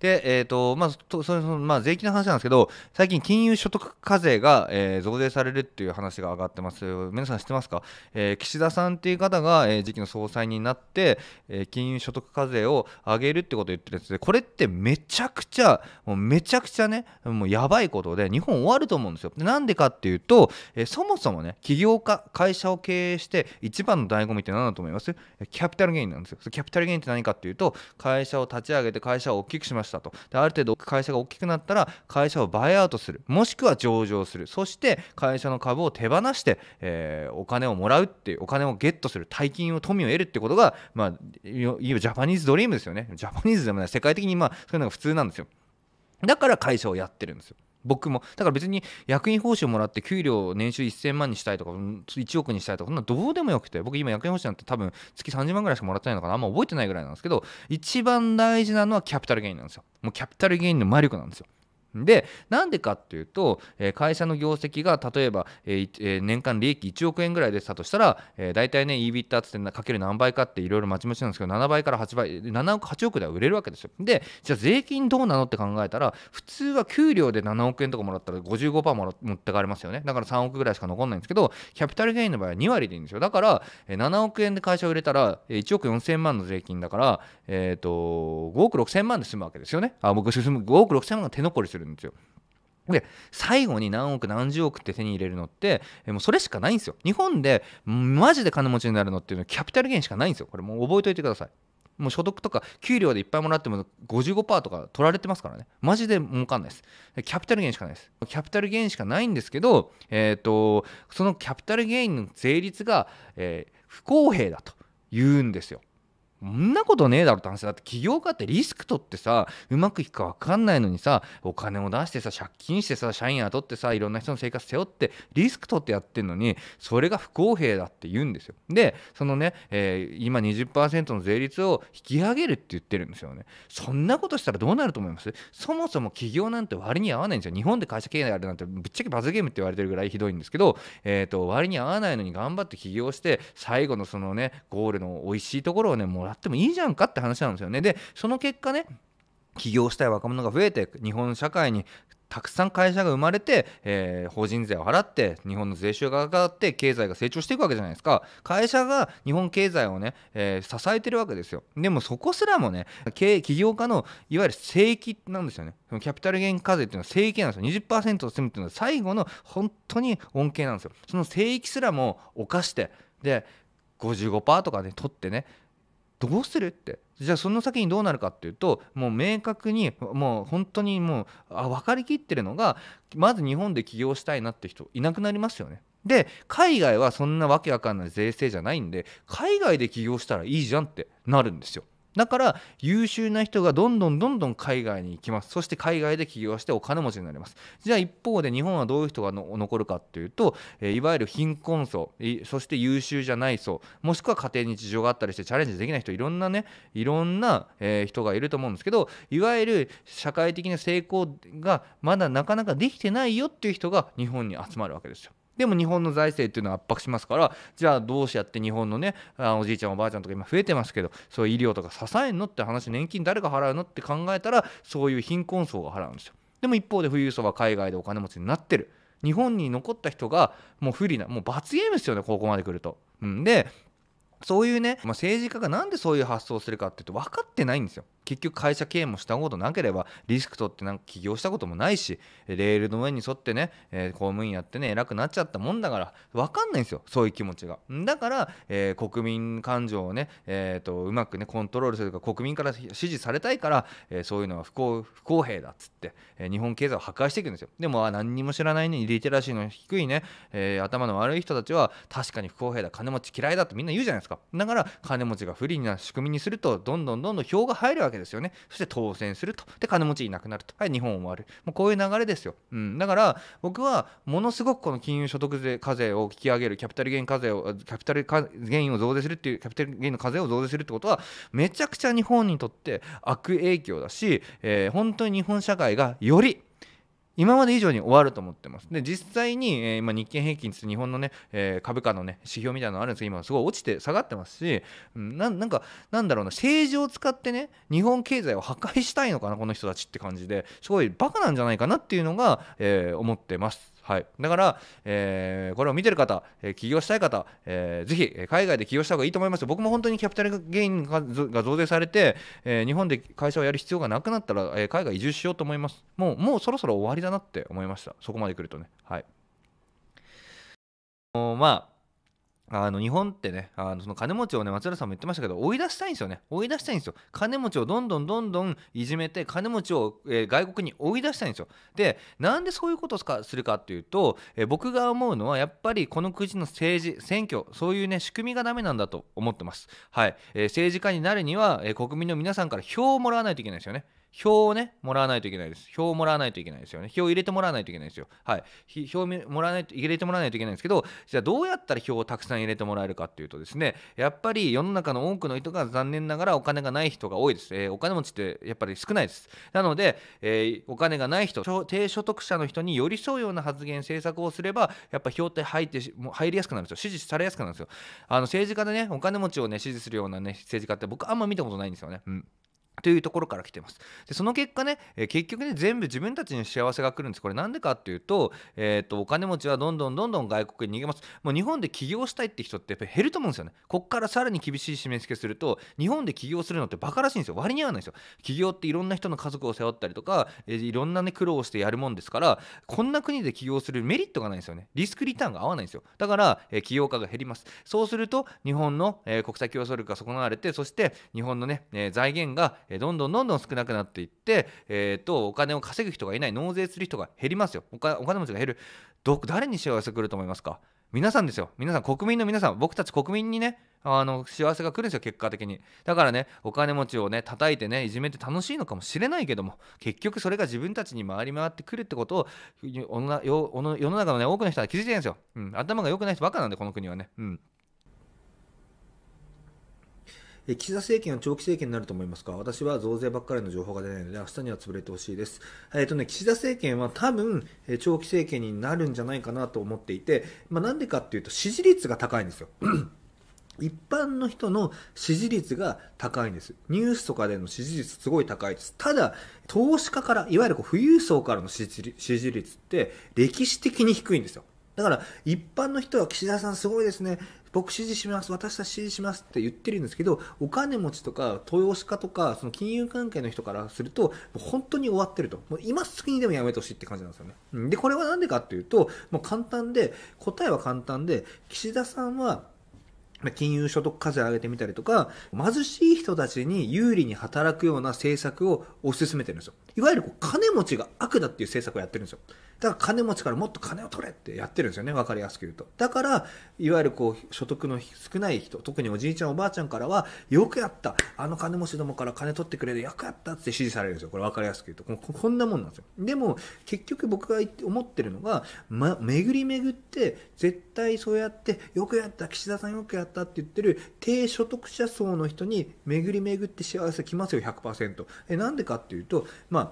で、えーとまあとそのまあ、税金の話なんですけど、最近、金融所得課税が、えー、増税されるっていう話が上がってます、皆さん知ってますか、えー、岸田さんっていう方が、えー、次期の総裁になって、えー、金融所得課税を上げるってことを言ってるやつで、これってめちゃくちゃ、もうめちゃくちゃね、もうやばいことで、日本終わると思うんですよ。なんでかっていうと、えー、そもそもね、起業家、会社を経営して、一番の醍醐味って何だと思いますキャピタルゲインなんですよ。キャピタルゲインって何かっていうと、会社を立ち上げて、会社を大きくしました。したとである程度会社が大きくなったら会社をバイアウトするもしくは上場するそして会社の株を手放して、えー、お金をもらうっていうお金をゲットする大金を富を得るってことが、まあ、いわゆるジャパニーズドリームですよねジャパニーズでもない世界的にまあそういうのが普通なんですよだから会社をやってるんですよ僕もだから別に役員報酬もらって給料年収1000万にしたいとか1億にしたいとかそんなどうでもよくて僕今役員報酬なんて多分月30万ぐらいしかもらってないのかなあんま覚えてないぐらいなんですけど一番大事なのはキャピタルゲインなんですよもうキャピタルゲインの魔力なんですよでなんでかっていうと、え会社の業績が例えば、え年間利益1億円ぐらいでしたとしたら、え大体ね e b i t d ってかける何倍かっていろいろまちまちなんですけど7倍から8倍7億8億では売れるわけですよでじゃあ税金どうなのって考えたら普通は給料で7億円とかもらったら55%もら持ってかれますよねだから3億ぐらいしか残んないんですけどキャピタルゲインの場合は2割でいいんですよだから7億円で会社を売れたら1億4000万の税金だから、えーと、5億6000万で済むわけですよねあ僕5億6000万が手残りするんですよ。で最後に何億何十億って手に入れるのってもうそれしかないんですよ。日本でマジで金持ちになるのっていうのはキャピタルゲインしかないんですよ。これもう覚えておいてください。もう所得とか給料でいっぱいもらっても55%とか取られてますからね。マジで儲かんないです。キャピタルゲインしかないです。キャピタルゲインしかないんですけど、えーと、とそのキャピタルゲインの税率が、えー、不公平だと言うんですよ。そんなことねえだろって話だって起業家ってリスク取ってさうまくいくか分かんないのにさお金を出してさ借金してさ社員雇ってさいろんな人の生活背負ってリスク取ってやってんのにそれが不公平だって言うんですよでそのね、えー、今20%の税率を引き上げるって言ってるんですよねそんなことしたらどうなると思いますそもそも起業なんて割に合わないんですよ日本で会社経営やるなんてぶっちゃけバズゲームって言われてるぐらいひどいんですけど、えー、と割に合わないのに頑張って起業して最後のそのねゴールの美味しいところをねもららってもいいじゃんかって話なんですよね。でその結果ね起業したい若者が増えて日本社会にたくさん会社が生まれて、えー、法人税を払って日本の税収が上がって経済が成長していくわけじゃないですか会社が日本経済をね、えー、支えてるわけですよでもそこすらもね経起業家のいわゆる正規なんですよねキャピタルゲイン課税っていうのは正規なんですよ20%を占めてうのは最後の本当に恩恵なんですよその正規すらも犯してで55%とかね取ってねどうするってじゃあその先にどうなるかっていうともう明確にもう本当にもうあ分かりきってるのがまず日本で起業したいなって人いなくなりますよね。で海外はそんなわけわかんない税制じゃないんで海外で起業したらいいじゃんってなるんですよ。だから優秀な人がどんどんどんどん海外に行きますそして海外で起業してお金持ちになりますじゃあ一方で日本はどういう人が残るかっていうと、えいわゆる貧困層そして優秀じゃない層もしくは家庭に事情があったりしてチャレンジできない人いろんなねいろんな、え人がいると思うんですけどいわゆる社会的な成功がまだなかなかできてないよっていう人が日本に集まるわけですよ。でも日本の財政っていうのは圧迫しますからじゃあどうしやって日本のねあおじいちゃんおばあちゃんとか今増えてますけどそういう医療とか支えんのって話年金誰が払うのって考えたらそういう貧困層が払うんですよでも一方で富裕層は海外でお金持ちになってる日本に残った人がもう不利なもう罰ゲームですよねここまで来ると。うん、でそういうね、まあ、政治家がなんでそういう発想をするかっていうと分かってないんですよ。結局会社経営もしたことなければリスク取ってなんか起業したこともないしレールの上に沿ってね、えー、公務員やってね偉くなっちゃったもんだから分かんないんですよそういう気持ちがだから、えー、国民感情をね、えーと、うまくねコントロールするか国民から支持されたいから、えー、そういうのは不公不公平だっつって、え日本経済を破壊していくんですよでもあ何にも知らないねリテラシーの低いね、え頭の悪い人たちは確かに不公平だ金持ち嫌いだってみんな言うじゃないですかですかだから金持ちが不利な仕組みにするとどんどんどんどん票が入るわけですよねそして当選するとで金持ちいなくなるとはい日本終わるもうこういう流れですよ、うん、だから僕はものすごくこの金融所得税課税を引き上げるキャピタルゲイン課税をキャピタルゲインを増税するっていうキャピタルゲインの課税を増税するってことはめちゃくちゃ日本にとって悪影響だし、えー、本当に日本社会がより今まで以上に終わると思ってます。で、実際に、えー、今、日経平均日本のね、えー、株価のね、指標みたいなのあるんですけど、今、すごい落ちて下がってますし、うん、ななんか、なんだろうな、政治を使ってね、日本経済を破壊したいのかな、この人たちって感じで、すごいバカなんじゃないかなっていうのが、えー、思ってます。はい、だから、えー、これを見てる方、えー、起業したい方、えー、ぜひ海外で起業した方がいいと思います僕も本当にキャピタルゲインが増税されて、えー、日本で会社をやる必要がなくなったら、えー、海外移住しようと思いますもうもうそろそろ終わりだなって思いましたそこまで来るとねはいまああの日本ってね、あのその金持ちをね、松浦さんも言ってましたけど、追い出したいんですよね、追い出したいんですよ、金持ちをどんどんどんどんいじめて、金持ちを、えー、外国に追い出したいんですよ。で、なんでそういうことをするかっていうと、えー、僕が思うのは、やっぱりこの国の政治、選挙、そういうね、仕組みがダメなんだと思ってます。はい、えー、政治家になるには、え国民の皆さんから票をもらわないといけないですよね。票をね、もらわないといけないです。票をもらわないといけないですよね。票を入れてもらわないといけないですよ。はい。票をもらわないと、入れてもらわないといけないんですけど、じゃあどうやったら票をたくさん入れてもらえるかっていうとですね、やっぱり世の中の多くの人が残念ながらお金がない人が多いです。えー、お金持ちってやっぱり少ないです。なので、えー、お金がない人、低所得者の人に寄り添うような発言、政策をすれば、やっぱ票って入ってもう入りやすくなるんですよ。支持されやすくなるんですよ。あの政治家でね、お金持ちをね、支持するようなね、政治家って僕あんま見たことないんですよね。うんというところから来てます。でその結果ね、え結局ね全部自分たちに幸せが来るんです。これなんでかっていうと,、えーと、とお金持ちはどんどんどんどん外国に逃げます。もう日本で起業したいって人ってやっぱり減ると思うんですよね。こっからさらに厳しい締め付けすると日本で起業するのってバカらしいんですよ。割に合わないんですよ。起業っていろんな人の家族を背負ったりとか、えー、いろんなね苦労をしてやるもんですからこんな国で起業するメリットがないんですよね。リスクリターンが合わないんですよ。だから、えー、起業家が減ります。そうすると日本の、えー、国際競争力が損なわれてそして日本のね、え財源がどんどんどんどん少なくなっていって、えー、とお金を稼ぐ人がいない納税する人が減りますよお金持ちが減る誰に幸せくると思いますか皆さんですよ皆さん国民の皆さん僕たち国民にねあの幸せが来るんですよ結果的にだからねお金持ちをね叩いてねいじめて楽しいのかもしれないけども結局それが自分たちに回り回ってくるってことを世の中のね多くの人は気づいてるんですよ、うん、頭が良くない人ばっかなんでこの国はねうん岸田政権は長期政権になると思いますか私は増税ばっかりの情報が出ないので、明日には潰れてほしいです。えっ、とね、岸田政権は多分、え長期政権になるんじゃないかなと思っていて、まあ、なんでかっていうと、支持率が高いんですよ。一般の人の支持率が高いんです。ニュースとかでの支持率すごい高いです。ただ、投資家から、いわゆるこう富裕層からの支持率って歴史的に低いんですよ。だから、一般の人は岸田さんすごいですね、僕支持します、私たち支持しますって言ってるんですけど、お金持ちとか投資家とか、その金融関係の人からすると、本当に終わってると。もう今すぐにでもやめてほしいって感じなんですよね。で、これは何でかっていうと、もう簡単で、答えは簡単で、岸田さんは、金融所得課税上げてみたりとか、貧しい人たちに有利に働くような政策を推し進めてるんですよ。いわゆるこう金持ちが悪だっていう政策をやってるんですよ。だから金持ちからもっと金を取れってやってるんですよね、分かりやすく言うと。だから、いわゆるこう所得の少ない人、特におじいちゃん、おばあちゃんからは、よくやった、あの金持ちどもから金取ってくれる、よくやったって支持されるんですよ、これ分かりやすく言うと。こんなもんなんですよ。でも、結局僕が思ってるのが、ま、巡り巡って、絶対そうやって、よくやった、岸田さんよくやったって言ってる低所得者層の人に巡り巡って幸せ来ますよ、100%。えなんでかっていうと、まあ、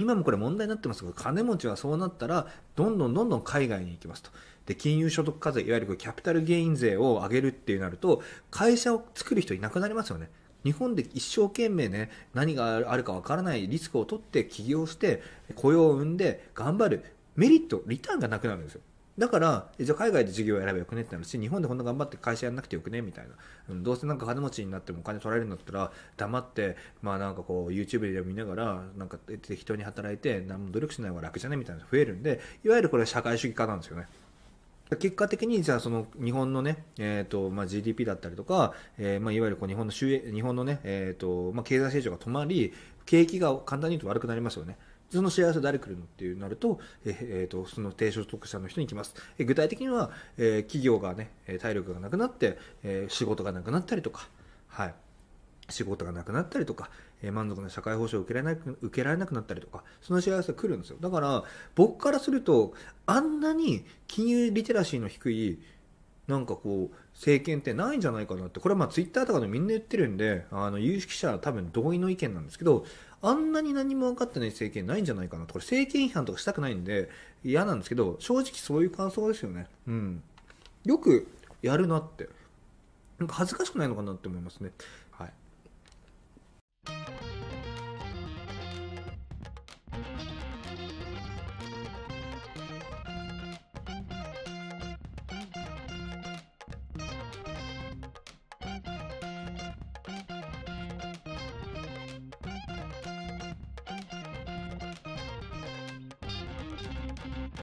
今もこれ問題になってますけど、金持ちはそうなったら、どんどんどんどん海外に行きますと。で、金融所得課税、いわゆるキャピタルゲイン税を上げるってうなると、会社を作る人いなくなりますよね。日本で一生懸命ね、何があるかわからないリスクを取って起業して、雇用を生んで頑張る。メリット、リターンがなくなるんですよ。だからじゃあ海外で事業を選べばよくねってなるし日本でこんな頑張って会社やんなくてよくねみたいな、うん、どうせなんか金持ちになってもお金取られるんだったら黙ってまあなんかこう YouTube で見ながらなんか適当に働いて何も努力しない方が楽じゃねみたいなの増えるんでいわゆるこれは社会主義化なんですよね。結果的にじゃあその日本のね、えーとまあ、GDP だったりとか、えーまあ、いわゆるこう日本の収益日本のね、えーとまあ、経済成長が止まり景気が簡単に言うと悪くなりますよねその幸せ誰来るのっていうなると、えーとその低所得者の人に来ます、え具体的には、え企業がね体力がなくなって、え仕事がなくなったりとか、はい、仕事がなくなったりとか、え満足な社会保障を受けられなく受けられなくなったりとかその幸せが来るんですよだから僕からするとあんなに金融リテラシーの低いなんかこう、政権ってないんじゃないかなって、これはまあツイッターとかでみんな言ってるんで、あの、有識者は多分同意の意見なんですけど、あんなに何も分かってない政権ないんじゃないかなと、これ政権批判とかしたくないんで嫌なんですけど、正直そういう感想ですよね。うん。よくやるなって。なんか恥ずかしくないのかなって思いますね。はい。